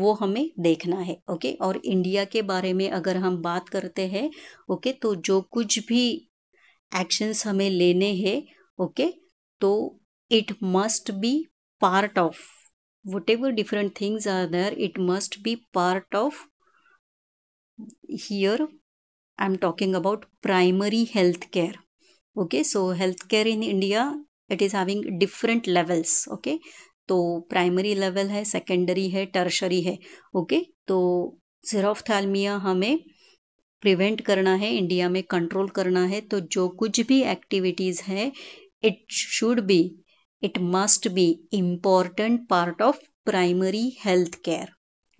वो हमें देखना है ओके और इंडिया के बारे में अगर हम बात करते हैं ओके तो जो कुछ भी एक्शंस हमें लेने हैं ओके तो it must be part of whatever different things are there it must be part of here i'm talking about primary health care okay so healthcare in india it is having different levels okay तो प्राइमरी लेवल है सेकेंडरी है टर्शरी है ओके तो सिरोफ्थालमिया हमें प्रिवेंट करना है इंडिया में कंट्रोल करना है तो जो कुछ भी एक्टिविटीज़ है it should be it must be important part of primary health care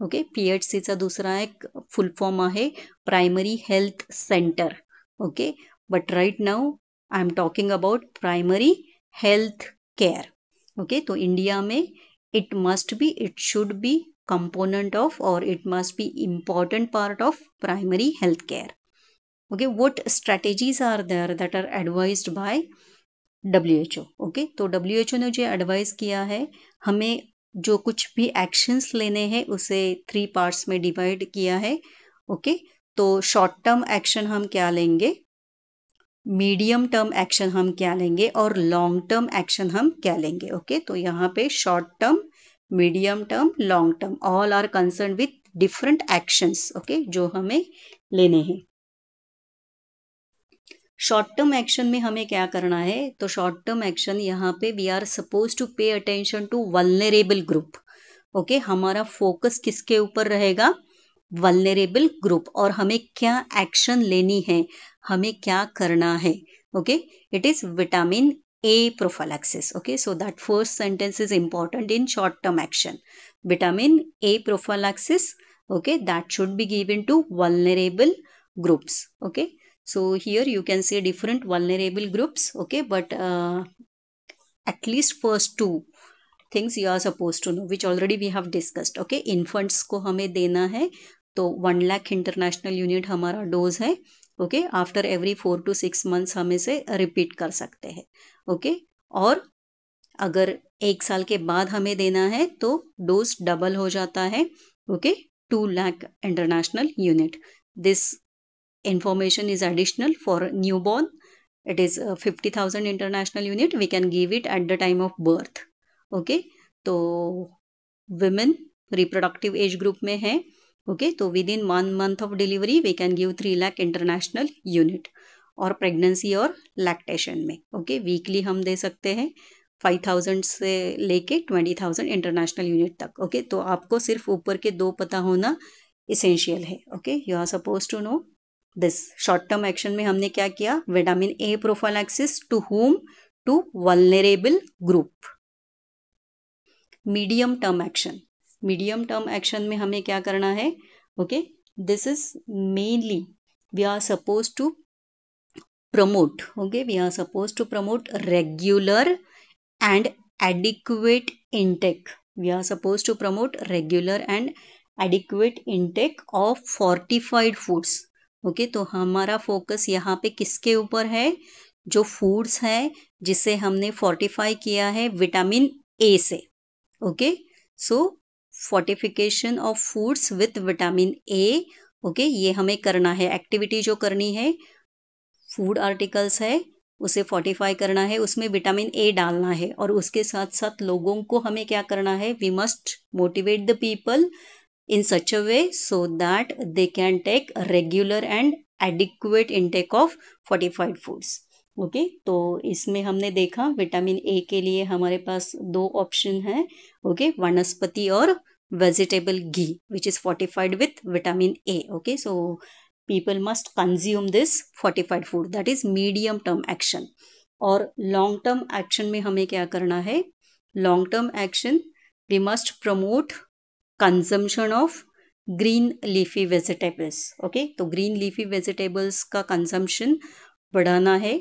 okay P H सीचा दुसरा एक फुल फॉर्म है primary health centre okay but right now I am talking about primary health care okay तो इंडिया में it must be it should be component of और it must be important part of primary health care okay what strategies are there that are advise by W H O okay तो डब्ल्यू एच ओ ने जो एडवाइस किया है हमें जो कुछ भी एक्शंस लेने हैं उसे थ्री पार्ट्स में डिवाइड किया है ओके तो शॉर्ट टर्म एक्शन हम क्या लेंगे मीडियम टर्म एक्शन हम क्या लेंगे और लॉन्ग टर्म एक्शन हम क्या लेंगे ओके okay? तो यहाँ पे short term medium term long term all are concern with different actions okay जो हमें लेने हैं शॉर्ट टर्म एक्शन में हमें क्या करना है तो शॉर्ट टर्म एक्शन यहाँ पे we are suppose to pay attention to vulnerable group okay हमारा फोकस किसके ऊपर रहेगा वलनरेबल ग्रुप और हमें क्या एक्शन लेनी है हमें क्या करना है okay it is vitamin A prophylaxis okay so that first sentence is important in short term action vitamin A prophylaxis okay that should be given to vulnerable groups okay so here you can see different vulnerable groups okay but uh, at least first two things you are suppose to know which already we have discussed okay infants को हमें देना है तो वन लाख इंटरनेशनल यूनिट हमारा डोज है okay after every four to six months हम इसे रिपीट कर सकते हैं ओके okay? और अगर एक साल के बाद हमें देना है तो डोज डबल हो जाता है okay two lakh international unit this information is additional for newborn it is 50000 uh, international unit we can give it at the time of birth okay तो women रिप्रोडक्टिव एज ग्रुप में है ओके तो within one month of delivery we can give three lakh international unit और प्रेगनेंसी और लैक्टेशन में ओके okay, वीकली हम दे सकते हैं फाइव थाउजेंड से लेके ट्वेंटी थाउजेंड इंटरनेशनल यूनिट तक ओके okay, तो आपको सिर्फ ऊपर के दो पता होना इसेंशियल है okay you are suppose to know this short term action में हमने क्या किया vitamin A prophylaxis to home to vulnerable group medium term action medium term action में हमें क्या करना है okay this is mainly we are suppose to promote okay we are suppose to promote regular and adequate intake we are suppose to promote regular and adequate intake of fortified foods okay तो हमारा फोकस यहाँ पे किसके ऊपर है जो फूड्स है जिसे हमने फोर्टिफाई किया है विटामिन ए से okay so fortification of foods with vitamin A okay ये हमें करना है एक्टिविटी जो करनी है फूड आर्टिकल्स है उसे फोर्टिफाई करना है उसमें विटामिन ए डालना है और उसके साथ साथ लोगों को हमें क्या करना है we must motivate the people in such a way so that they can take regular and adequate intake of fortified foods okay okay, तो इसमें हमने देखा विटामिन ए के लिए हमारे पास दो ऑप्शन है ओके okay, वनस्पति और vegetable ghee which is fortified with vitamin A okay so people must consume this fortified food that is medium term action और लॉन्ग टर्म एक्शन में हमें क्या करना है long term action we must promote consumption of green leafy vegetables okay तो ग्रीन लीफी वेजिटेबल्स का कंजम्पशन बढ़ाना है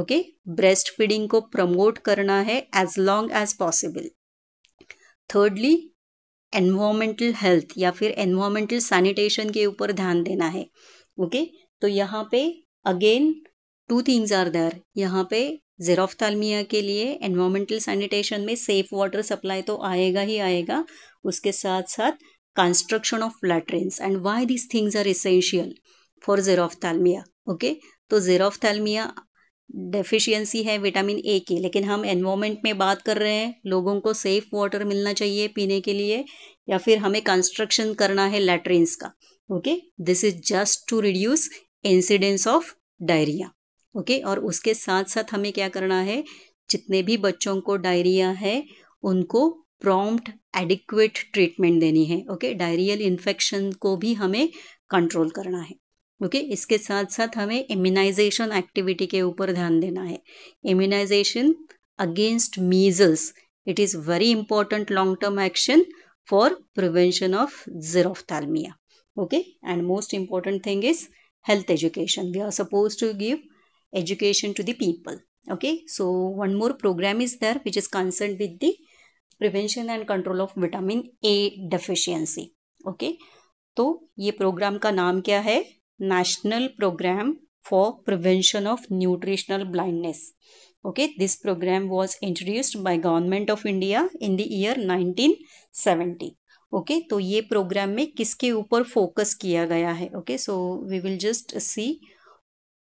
ओके ब्रेस्ट फीडिंग को प्रमोट करना है as long as possible thirdly environmental health या फिर एनवायरमेंटल सैनिटेशन के ऊपर ध्यान देना है ओके okay? तो यहाँ पे again two things are there यहाँ पे जेरोफ्थालमिया के लिए एनवायरमेंटल सैनिटेशन में सेफ वाटर सप्लाई तो आएगा ही आएगा उसके साथ साथ construction of latrines and why this things are essential for xerophthalmia okay तो जेरोफ्थालमिया डेफिशिएंसी है विटामिन ए की लेकिन हम एनवायरमेंट में बात कर रहे हैं लोगों को सेफ वाटर मिलना चाहिए पीने के लिए या फिर हमें कंस्ट्रक्शन करना है लैट्रिन्स का okay this is just to reduce incidence of diarrhoea okay और उसके साथ साथ हमें क्या करना है जितने भी बच्चों को डायरिया है उनको प्रॉम्प्ट एडिक्वेट ट्रीटमेंट देनी है ओके डायरियल इन्फेक्शन को भी हमें कंट्रोल करना है ओके okay? इसके साथ साथ हमें इम्यूनाइजेशन एक्टिविटी के ऊपर ध्यान देना है immunisation against measles it is very important long term action for prevention of xerophthalmia okay and most important thing is health education we are suppose to give education to the people okay so one more programme is there which is concern with the prevention and control of vitamin A deficiency okay तो ये प्रोग्राम का नाम क्या है national programme for prevention of nutritional blindness okay this programme was introduced by government of India in the year 1970 okay okay, तो ये प्रोग्राम में किसके ऊपर फोकस किया गया है okay so we will just see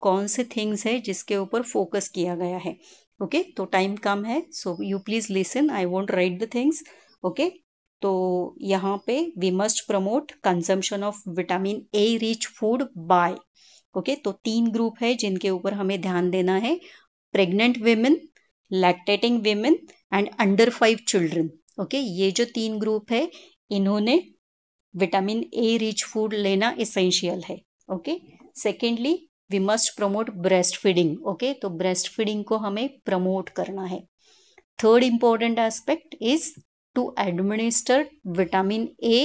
कौन से थिंग्स है जिसके ऊपर फोकस किया गया है ओके तो टाइम कम है so you please listen I want write the things okay तो यहाँ पे we must promote consumption of vitamin A rich food by okay तो तीन ग्रुप है जिनके ऊपर हमें ध्यान देना है pregnant women lactating women and under five children okay ये जो तीन ग्रुप है इन्होंने विटामिन ए रिच फूड लेना इसेंशियल है okay secondly we must promote breast feeding okay तो ब्रेस्ट फीडिंग को हमें प्रमोट करना है third important aspect is to administer vitamin A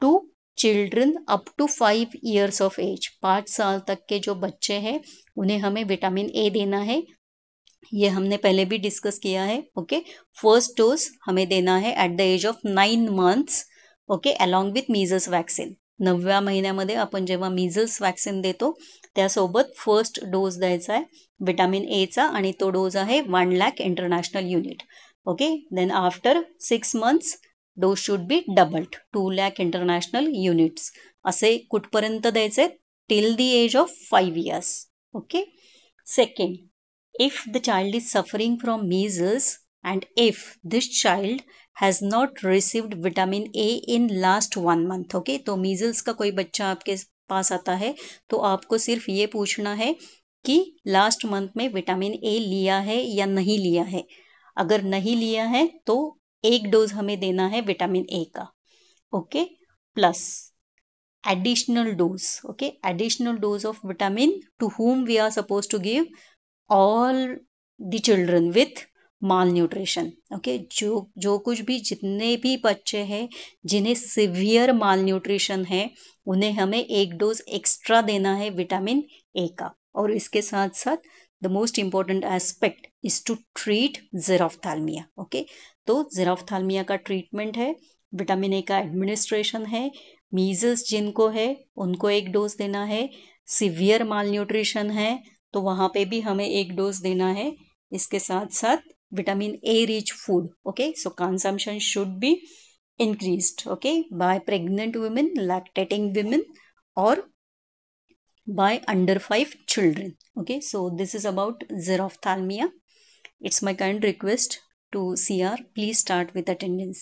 to children up to five years of age पाँच साल तक के जो बच्चे हैं उन्हें हमें विटामिन ए देना है ये हमने पहले भी डिस्कस किया है ओके फर्स्ट डोज हमें देना है at the age of nine months okay along with measles vaccine नवव्या महिन्यामध्ये अपन जेव मिझल्स वैक्सीन देते त्यासोबत फर्स्ट डोस द्यायचा आहे विटॅमिन एचा आणि तो डोस आहे one lakh international unit okay then after six months dose should be doubled two lakh international units असे कुठपर्यंत द्यायचे till the age of five years okay second if the child is suffering from measles and if this child has not received vitamin A in last one month okay तो मीजल्स का कोई बच्चा आपके पास आता है तो आपको सिर्फ ये पूछना है कि लास्ट मंथ में विटामिन ए लिया है या नहीं लिया है अगर नहीं लिया है तो एक डोज हमें देना है विटामिन ए का okay plus additional dose okay additional dose of vitamin to whom we are suppose to give all the children with malnutrition okay जो जो कुछ भी जितने भी बच्चे हैं जिन्हें सिवियर माल न्यूट्रिशन है उन्हें हमें एक डोज एक्स्ट्रा देना है विटामिन ए का और इसके साथ साथ the most important aspect is to treat xerophthalmia okay तो जेराफ्थालमिया का ट्रीटमेंट है विटामिन ए का एडमिनिस्ट्रेशन है मीजल्स जिनको है उनको एक डोज देना है सिवियर माल न्यूट्रिशन है तो वहाँ पे भी हमें एक डोज देना है इसके साथ साथ vitamin A rich food okay so consumption should be increased okay by pregnant women lactating women or by under 5 children okay so this is about xerophthalmia it's my kind request to cr please start with attendance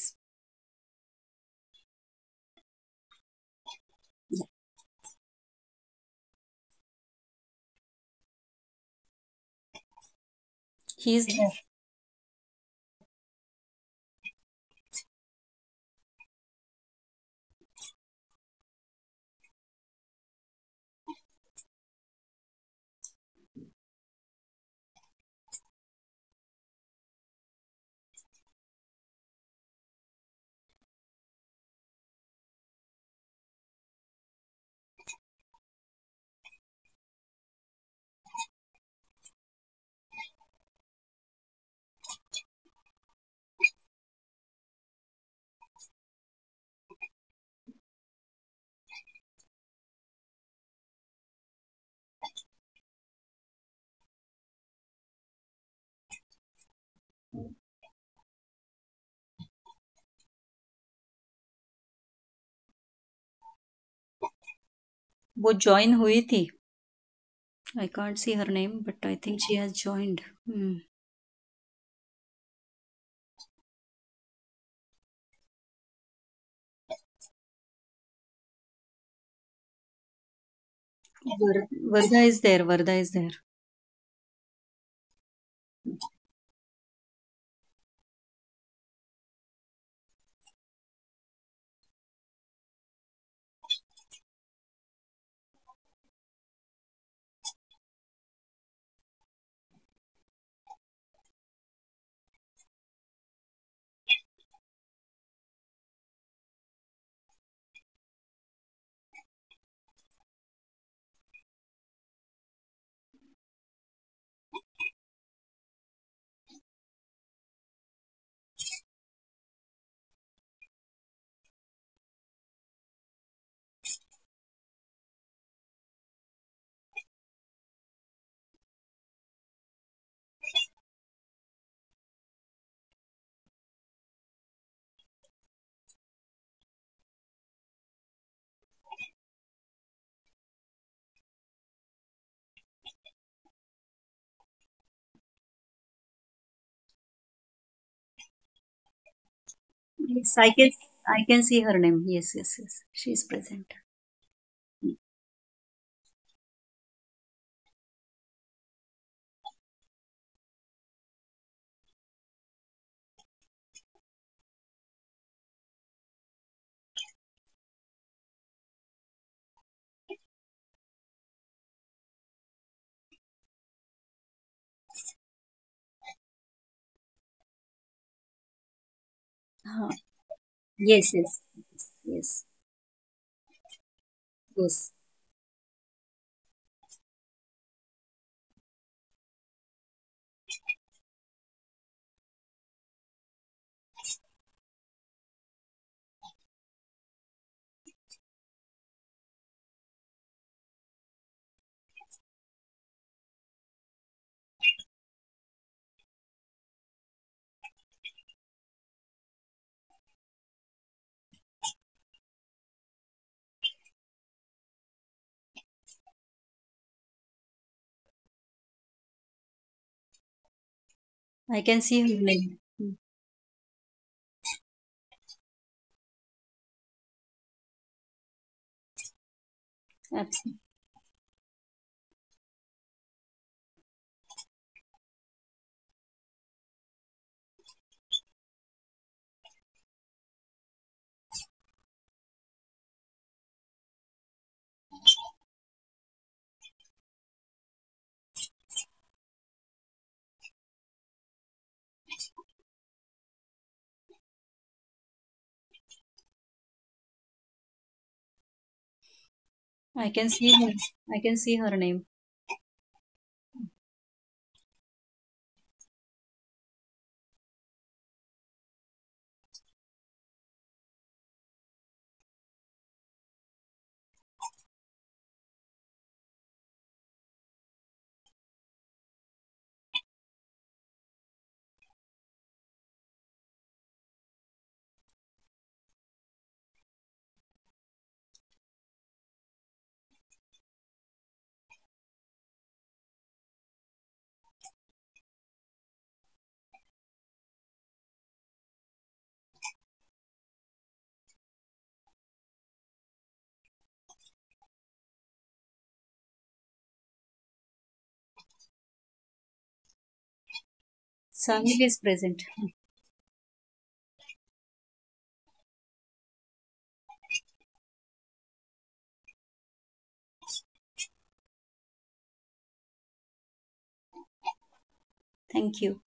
he is there वो ज्वाइन हुई थी I can't see her name but I think she has joined Wardha is there. Wardha is there. Yes, I can I can see her name. Yes, yes, yes. She is present. हाँ yes yes yes yes I can see his name. Hmm. Absolutely. I can see her. I can see her name. Sangeet is present. Thank you.